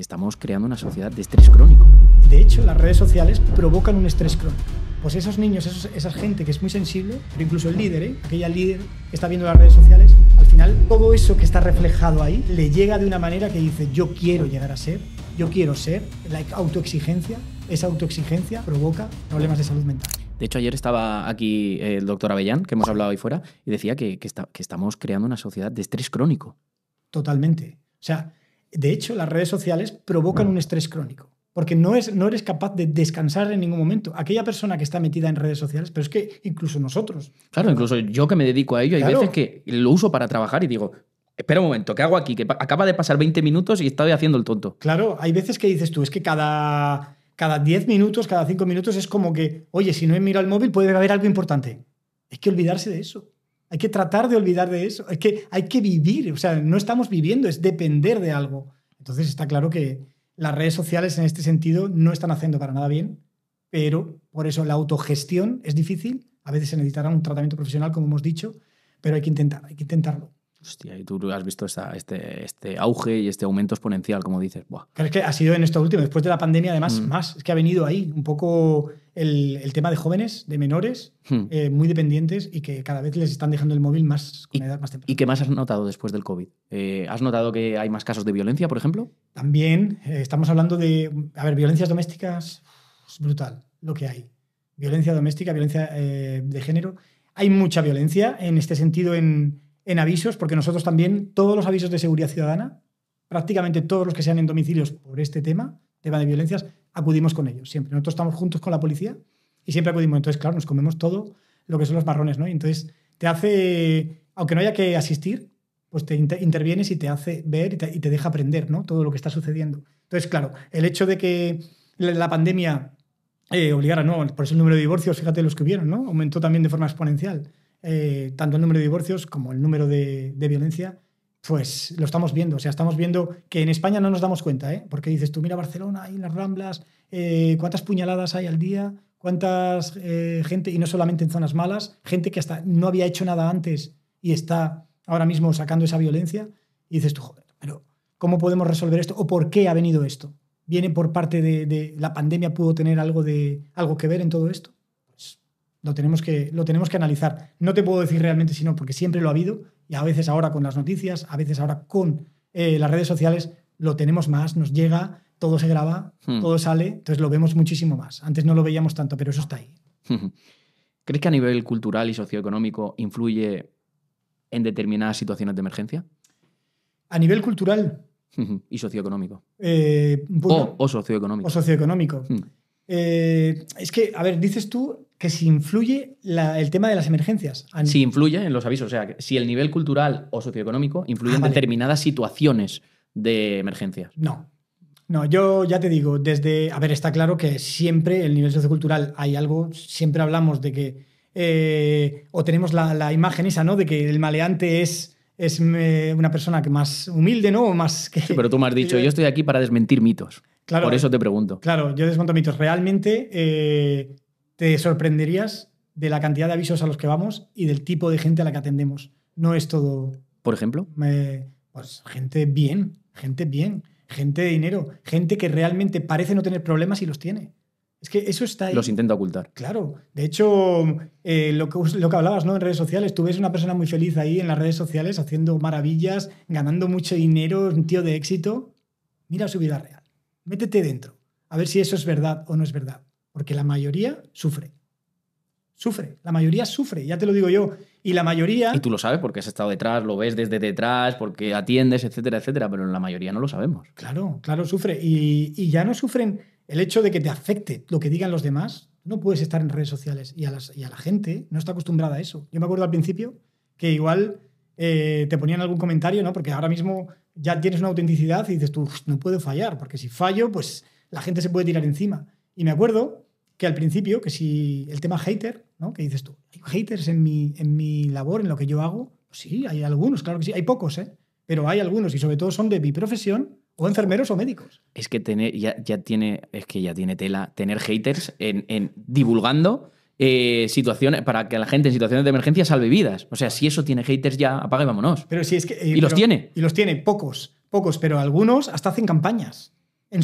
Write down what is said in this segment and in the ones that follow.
estamos creando una sociedad de estrés crónico. De hecho, las redes sociales provocan un estrés crónico. Pues esos niños, esa gente que es muy sensible, pero incluso el líder, ¿eh? aquella líder que está viendo las redes sociales, al final todo eso que está reflejado ahí le llega de una manera que dice yo quiero llegar a ser, yo quiero ser, la autoexigencia, esa autoexigencia provoca problemas de salud mental. De hecho, ayer estaba aquí el doctor Avellán, que hemos hablado ahí fuera, y decía que, que estamos creando una sociedad de estrés crónico. Totalmente. O sea, de hecho, las redes sociales provocan un estrés crónico, porque no, es, no eres capaz de descansar en ningún momento. Aquella persona que está metida en redes sociales, pero es que incluso nosotros. Claro, incluso yo que me dedico a ello, hay veces que lo uso para trabajar y digo, espera un momento, ¿qué hago aquí? Que acaba de pasar 20 minutos y estoy haciendo el tonto. Claro, hay veces que dices tú, es que cada, cada 10 minutos, cada 5 minutos es como que, oye, si no he mirado el móvil puede haber algo importante. Es que olvidarse de eso. Hay que tratar de olvidar de eso. que hay que vivir, o sea, no estamos viviendo, es depender de algo. Entonces está claro que las redes sociales en este sentido no están haciendo para nada bien, pero por eso la autogestión es difícil. A veces se necesitará un tratamiento profesional, como hemos dicho, pero hay que intentar, hay que intentarlo. Hostia, y tú has visto este, este, auge y este aumento exponencial, como dices. es que ha sido en esto último, después de la pandemia, además, mm. más. Es que ha venido ahí un poco el, tema de jóvenes, de menores, mm. eh, muy dependientes y que cada vez les están dejando el móvil más con edad más temprana. ¿Y qué más has notado después del COVID? Eh, ¿Has notado que hay más casos de violencia, por ejemplo? También, eh, estamos hablando de. A ver, violencias domésticas, es brutal lo que hay. Violencia doméstica, violencia de género. Hay mucha violencia en este sentido en en avisos, porque nosotros también, todos los avisos de seguridad ciudadana, prácticamente todos los que sean en domicilios por este tema, tema de violencias, acudimos con ellos siempre. Nosotros estamos juntos con la policía y siempre acudimos. Entonces, claro, nos comemos todo lo que son los marrones, ¿no? Y entonces te hace, aunque no haya que asistir, pues te intervienes y te hace ver y te, deja aprender, ¿no? Todo lo que está sucediendo. Entonces, claro, el hecho de que la pandemia eh, obligara, ¿no? Por eso el número de divorcios, fíjate los que hubieron, ¿no? Aumentó también de forma exponencial. Eh, tanto el número de divorcios como el número de, violencia, pues lo estamos viendo. O sea, estamos viendo que en España no nos damos cuenta, ¿eh? Porque dices tú, mira Barcelona, ahí las Ramblas, eh, cuántas puñaladas hay al día, cuántas eh, gente, y no solamente en zonas malas, gente que hasta no había hecho nada antes y está ahora mismo sacando esa violencia. Y dices tú, joder, pero ¿cómo podemos resolver esto? ¿O por qué ha venido esto? ¿Viene por parte de, de la pandemia? ¿Pudo tener algo, de, algo que ver en todo esto? Lo tenemos, que, lo tenemos que analizar. No te puedo decir realmente si no, porque siempre lo ha habido y a veces ahora con las noticias, a veces ahora con eh, las redes sociales lo tenemos más, nos llega, todo se graba, hmm. todo sale, entonces lo vemos muchísimo más. Antes no lo veíamos tanto, pero eso está ahí. ¿Crees que a nivel cultural y socioeconómico influye en determinadas situaciones de emergencia? A nivel cultural. y eh, socioeconómico. o, socioeconómico. socioeconómico. Hmm. Eh, es que, a ver, dices tú que si influye el tema de las emergencias. Si influye en los avisos, o sea, si el nivel cultural o socioeconómico influye ah, en determinadas situaciones de emergencias. No. No, yo ya te digo, desde. A ver, está claro que siempre el nivel sociocultural hay algo, siempre hablamos de que. Eh, o tenemos la, imagen esa, ¿no? De que el maleante es es eh, una persona que más humilde, ¿no? O más pero tú me has dicho, yo estoy aquí para desmentir mitos. Por eh, eso te pregunto. Claro, yo desmonto mitos. Realmente te sorprenderías de la cantidad de avisos a los que vamos y del tipo de gente a la que atendemos. No es todo. ¿Por ejemplo? Eh, pues gente bien, gente bien, gente de dinero, gente que realmente parece no tener problemas y los tiene. Es que eso está ahí. Los intenta ocultar. Claro. De hecho, eh, lo, que, lo, que, hablabas ¿no? en redes sociales, tú ves una persona muy feliz ahí en las redes sociales haciendo maravillas, ganando mucho dinero, un tío de éxito. Mira su vida real. Métete dentro. A ver si eso es verdad o no es verdad porque la mayoría sufre. Sufre, la mayoría sufre, ya te lo digo yo. Y la mayoría... Y tú lo sabes porque has estado detrás, lo ves desde detrás, porque atiendes, etcétera, etcétera, pero la mayoría no lo sabemos. Claro, claro, sufre. Y, ya no sufren el hecho de que te afecte lo que digan los demás. No puedes estar en redes sociales y a, la gente no está acostumbrada a eso. Yo me acuerdo al principio que igual eh, te ponían algún comentario, ¿no? Porque ahora mismo ya tienes una autenticidad y dices tú, no puedo fallar, porque si fallo, pues la gente se puede tirar encima. Y me acuerdo que al principio, que si el tema hater, ¿no? Que dices tú, ¿hay haters en mi, en mi labor, en lo que yo hago? Pues sí, hay algunos, claro que sí, hay pocos, ¿eh? Pero hay algunos y sobre todo son de mi profesión o enfermeros o médicos. Es que tener, ya, tiene, es que ya tiene tela tener haters en, divulgando eh, situaciones para que la gente en situaciones de emergencia salve vidas. O sea, si eso tiene haters ya apaga y vámonos. Pero es que eh, y los tiene. Y los tiene pocos, pocos, pero algunos hasta hacen campañas.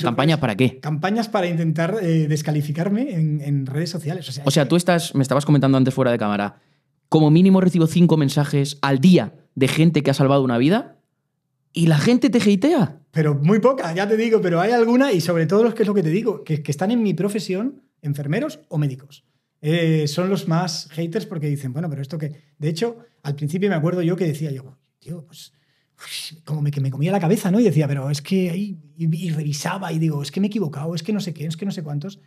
¿Campañas para qué? Campañas para intentar eh, descalificarme en, redes sociales. O sea, tú estás, me estabas comentando antes fuera de cámara, como mínimo recibo cinco mensajes al día de gente que ha salvado una vida y la gente te hatea. Pero muy poca, ya te digo, pero hay alguna y sobre todo los que es lo que te digo, que, que están en mi profesión, enfermeros o médicos. Eh, son los más haters porque dicen, bueno, pero esto que... De hecho, al principio me acuerdo yo que decía yo, tío, pues como que me comía la cabeza, ¿no? Y decía, pero es que, ahí, revisaba y digo, es que me he equivocado, es que no sé qué, es que no sé cuántos.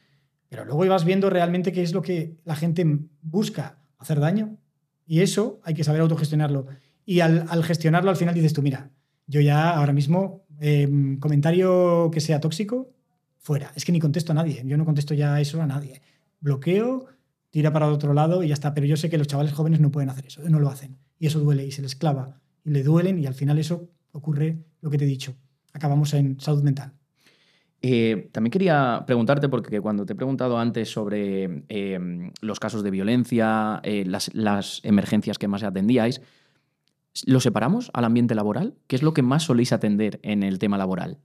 Pero luego ibas viendo realmente qué es lo que la gente busca, hacer daño. Y eso hay que saber autogestionarlo. Y al, gestionarlo al final dices tú, mira, yo ya ahora mismo, em, comentario que sea tóxico, fuera. Es que ni contesto a nadie, yo no contesto ya eso a nadie. Bloqueo, tira para otro lado y ya está. Pero yo sé que los chavales jóvenes no pueden hacer eso, no lo hacen. Y eso duele y se les clava y le duelen y al final eso ocurre lo que te he dicho. Acabamos en salud mental. Eh, también quería preguntarte, porque cuando te he preguntado antes sobre em, los casos de violencia, eh, las, las, emergencias que más atendíais, ¿lo separamos al ambiente laboral? ¿Qué es lo que más soléis atender en el tema laboral?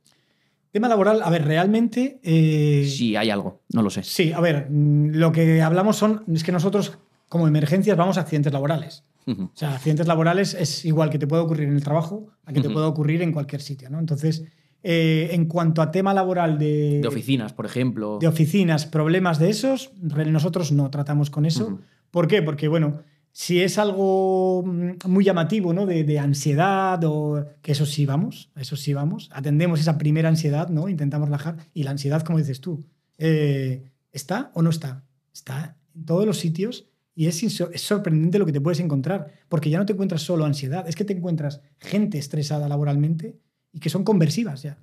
Tema laboral, a ver, realmente... Eh, sí, hay algo, no lo sé. Sí, a ver, mm, lo que hablamos son, es que nosotros como emergencias vamos a accidentes laborales. O sea, accidentes laborales es igual que te puede ocurrir en el trabajo a que te pueda ocurrir en cualquier sitio, ¿no? Entonces, eh, en cuanto a tema laboral de... De oficinas, por ejemplo. De oficinas, problemas de esos, nosotros no tratamos con eso. ¿Por qué? Porque, bueno, si es algo mm, muy llamativo, ¿no? De, ansiedad o que eso sí vamos, eso sí vamos. Atendemos esa primera ansiedad, ¿no? Intentamos relajar. Y la ansiedad, como dices tú, eh, ¿está o no está? Está en todos los sitios y es, sorprendente lo que te puedes encontrar, porque ya no te encuentras solo ansiedad, es que te encuentras gente estresada laboralmente y que son conversivas ya.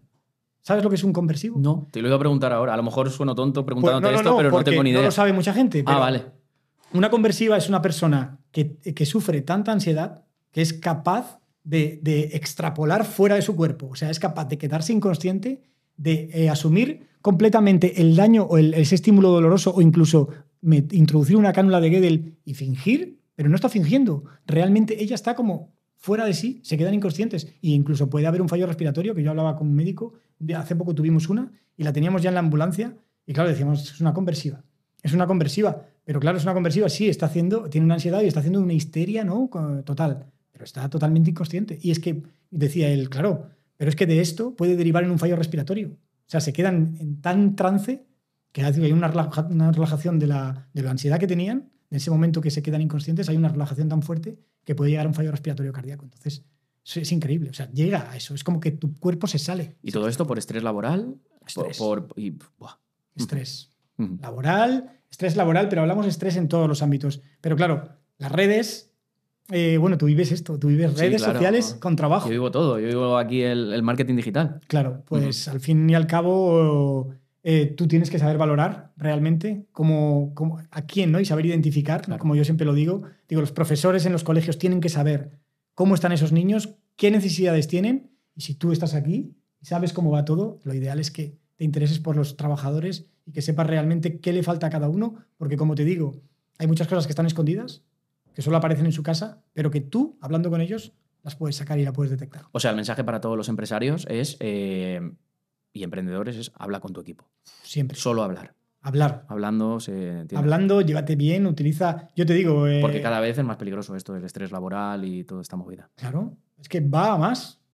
¿Sabes lo que es un conversivo? No, te lo iba a preguntar ahora. A lo mejor sueno tonto pues, preguntándote esto, pero no tengo ni idea. No lo sabe mucha gente. ah, vale. Una conversiva es una persona que, sufre tanta ansiedad que es capaz de, extrapolar fuera de su cuerpo. O sea, es capaz de quedarse inconsciente, de eh, asumir completamente el daño o el, ese estímulo doloroso o incluso introducir una cánula de Gödel y fingir, pero no está fingiendo. Realmente ella está como fuera de sí, se quedan inconscientes. E incluso puede haber un fallo respiratorio, que yo hablaba con un médico, de hace poco tuvimos una y la teníamos ya en la ambulancia y claro, decíamos, es una conversiva. Es una conversiva, pero claro, es una conversiva, sí, está haciendo, tiene una ansiedad y está haciendo una histeria, ¿no? Total, pero está totalmente inconsciente. Y es que, decía él, claro, pero es que de esto puede derivar en un fallo respiratorio. O sea, se quedan en tan trance que hay una, una relajación de la, ansiedad que tenían, en ese momento que se quedan inconscientes, hay una relajación tan fuerte que puede llegar a un fallo respiratorio cardíaco. Entonces, es, increíble, o sea, llega a eso, es como que tu cuerpo se sale. ¿Y todo esto por estrés laboral? Estrés. estrés laboral, estrés laboral, pero hablamos de estrés en todos los ámbitos. Pero claro, las redes eh, bueno, tú vives esto, tú vives redes sociales con trabajo. Yo vivo todo, yo vivo aquí el, marketing digital. Claro, pues al fin y al cabo eh, tú tienes que saber valorar realmente cómo, a quién, ¿no? Y saber identificar, como yo siempre lo digo. Digo, los profesores en los colegios tienen que saber cómo están esos niños, qué necesidades tienen, y si tú estás aquí y sabes cómo va todo, lo ideal es que te intereses por los trabajadores y que sepas realmente qué le falta a cada uno, porque como te digo, hay muchas cosas que están escondidas, que solo aparecen en su casa, pero que tú, hablando con ellos, las puedes sacar y la puedes detectar. O sea, el mensaje para todos los empresarios es... Eh, y emprendedores es habla con tu equipo. Siempre. Solo hablar. Hablar. Hablando, Hablando, llévate bien, utiliza. Yo te digo. Eh, Porque cada vez es más peligroso esto el estrés laboral y toda esta movida. Claro, es que va a más.